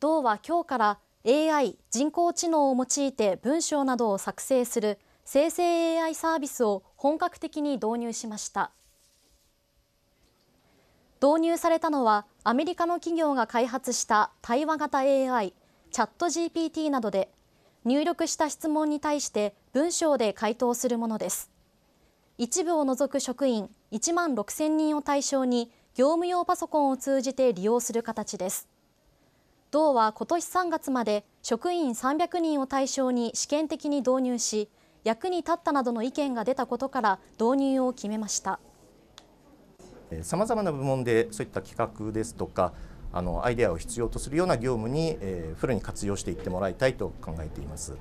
道は今日から AI 人工知能を用いて文章などを作成する生成 AI サービスを本格的に導入しました導入されたのはアメリカの企業が開発した対話型 AI チャット GPT などで入力した質問に対して文章で回答するものです一部を除く職員1万6000人を対象に業務用パソコンを通じて利用する形です道は今年3月まで職員300人を対象に試験的に導入し役に立ったなどの意見が出たことから導入を決めましたさまざまな部門でそういった企画ですとかあのアイデアを必要とするような業務に、えー、フルに活用していってもらいたいと考えています。